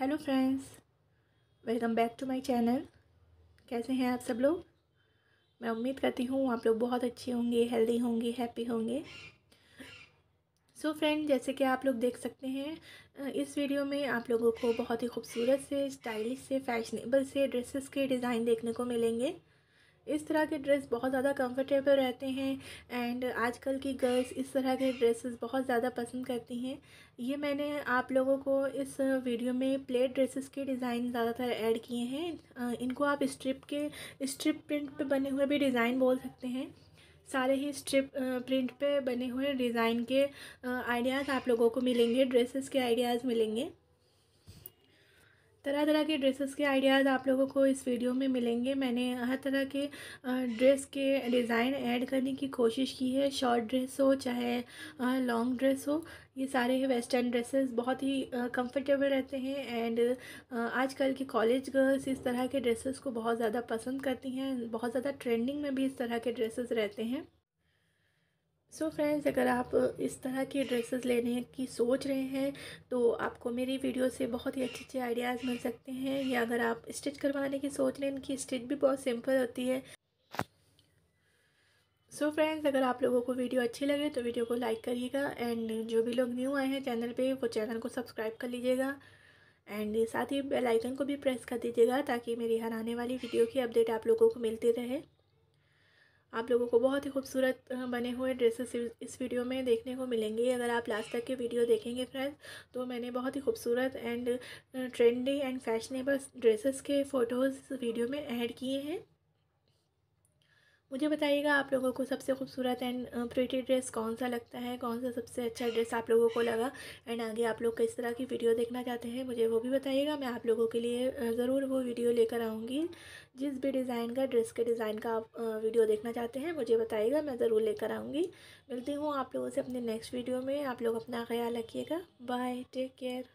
hello friends welcome back to my channel कैसे हैं आप सब लोग मैं उम्मीद करती हूँ आप लोग बहुत अच्छे होंगे हेल्दी होंगे हैप्पी होंगे सो so फ्रेंड जैसे कि आप लोग देख सकते हैं इस वीडियो में आप लोगों को बहुत ही खूबसूरत से स्टाइलिश से फैशनेबल से ड्रेसेस के डिज़ाइन देखने को मिलेंगे इस तरह के ड्रेस बहुत ज़्यादा कंफर्टेबल रहते हैं एंड आजकल की गर्ल्स इस तरह के ड्रेसेस बहुत ज़्यादा पसंद करती हैं ये मैंने आप लोगों को इस वीडियो में प्लेट ड्रेसेस के डिज़ाइन ज़्यादातर ऐड किए हैं इनको आप स्ट्रिप के स्ट्रिप प्रिंट पे बने हुए भी डिज़ाइन बोल सकते हैं सारे ही स्ट्रिप प्रिंट पे बने हुए डिज़ाइन के आइडियाज़ आप लोगों को मिलेंगे ड्रेसेस के आइडियाज़ मिलेंगे तरह तरह के ड्रेसेस के आइडियाज़ आप लोगों को इस वीडियो में मिलेंगे मैंने हर तरह के ड्रेस के डिज़ाइन ऐड करने की कोशिश की है शॉर्ट ड्रेस हो चाहे लॉन्ग ड्रेस हो ये सारे वेस्टर्न ड्रेसेस बहुत ही कंफर्टेबल रहते हैं एंड आजकल के कॉलेज गर्ल्स इस तरह के ड्रेसेस को बहुत ज़्यादा पसंद करती हैं बहुत ज़्यादा ट्रेंडिंग में भी इस तरह के ड्रेसेस रहते हैं सो so फ्रेंड्स अगर आप इस तरह की ड्रेसेस लेने की सोच रहे हैं तो आपको मेरी वीडियो से बहुत ही अच्छे अच्छे आइडियाज़ मिल सकते हैं या अगर आप स्टिच करवाने की सोच रहे हैं इनकी स्टिच भी बहुत सिंपल होती है सो so फ्रेंड्स अगर आप लोगों को वीडियो अच्छी लगे तो वीडियो को लाइक करिएगा एंड जो भी लोग न्यू आए हैं चैनल पर वो चैनल को सब्सक्राइब कर लीजिएगा एंड साथ ही बेल आइकन को भी प्रेस कर दीजिएगा ताकि मेरी हर आने वाली वीडियो की अपडेट आप लोगों को मिलती रहे आप लोगों को बहुत ही खूबसूरत बने हुए ड्रेसेस इस वीडियो में देखने को मिलेंगे अगर आप लास्ट तक के वीडियो देखेंगे फ्रेंड्स तो मैंने बहुत ही खूबसूरत and trendy and fashionable dresses के फ़ोटोज़ वीडियो में ऐड किए हैं मुझे बताइएगा आप लोगों को सबसे खूबसूरत एंड प्रिटी ड्रेस कौन सा लगता है कौन सा सबसे अच्छा ड्रेस आप लोगों को लगा एंड आगे आप लोग किस तरह की वीडियो देखना चाहते हैं मुझे वो भी बताइएगा मैं आप लोगों के लिए ज़रूर वो वीडियो लेकर आऊँगी जिस भी डिज़ाइन का ड्रेस के डिज़ाइन का आप वीडियो देखना चाहते हैं मुझे बताइएगा मैं ज़रूर लेकर आऊँगी मिलती हूँ आप लोगों से अपने नेक्स्ट वीडियो में आप लोग अपना ख्याल रखिएगा बाय टेक केयर